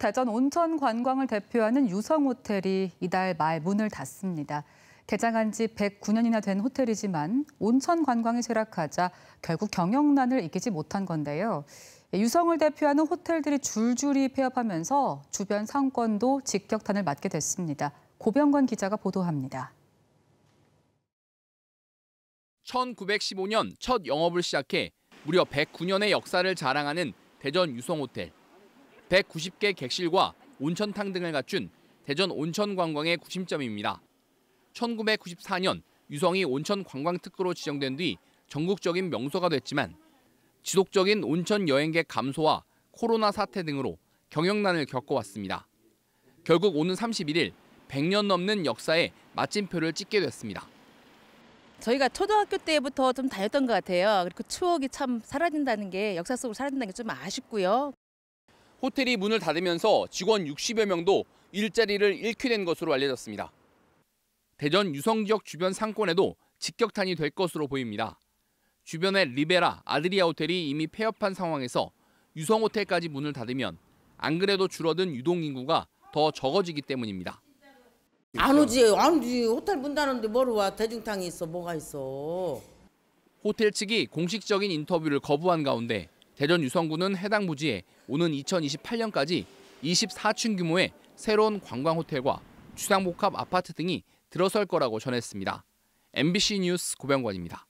대전 온천 관광을 대표하는 유성 호텔이 이달 말 문을 닫습니다. 개장한 지 109년이나 된 호텔이지만 온천 관광이 쇠락하자 결국 경영난을 이기지 못한 건데요. 유성을 대표하는 호텔들이 줄줄이 폐업하면서 주변 상권도 직격탄을 맞게 됐습니다. 고병관 기자가 보도합니다. 1915년 첫 영업을 시작해 무려 109년의 역사를 자랑하는 대전 유성호텔. 190개 객실과 온천탕 등을 갖춘 대전 온천관광의 구심점입니다. 1994년 유성이 온천관광특구로 지정된 뒤 전국적인 명소가 됐지만 지속적인 온천 여행객 감소와 코로나 사태 등으로 경영난을 겪어왔습니다. 결국 오는 31일 100년 넘는 역사에 마침표를 찍게 됐습니다. 저희가 초등학교 때부터 좀 다녔던 것 같아요. 그 추억이 참 사라진다는 게 역사 속으로 사라진다는 게 좀 아쉽고요. 호텔이 문을 닫으면서 직원 60여 명도 일자리를 잃게 된 것으로 알려졌습니다. 대전 유성 지역 주변 상권에도 직격탄이 될 것으로 보입니다. 주변의 리베라, 아드리아 호텔이 이미 폐업한 상황에서 유성 호텔까지 문을 닫으면 안 그래도 줄어든 유동 인구가 더 적어지기 때문입니다. 안 오지, 안 오지. 호텔 문 닫는데 뭐로 와? 대중탕이 있어, 뭐가 있어. 호텔 측이 공식적인 인터뷰를 거부한 가운데 대전 유성구는 해당 부지에 오는 2028년까지 24층 규모의 새로운 관광호텔과 주상복합 아파트 등이 들어설 거라고 전했습니다. MBC 뉴스 고병관입니다.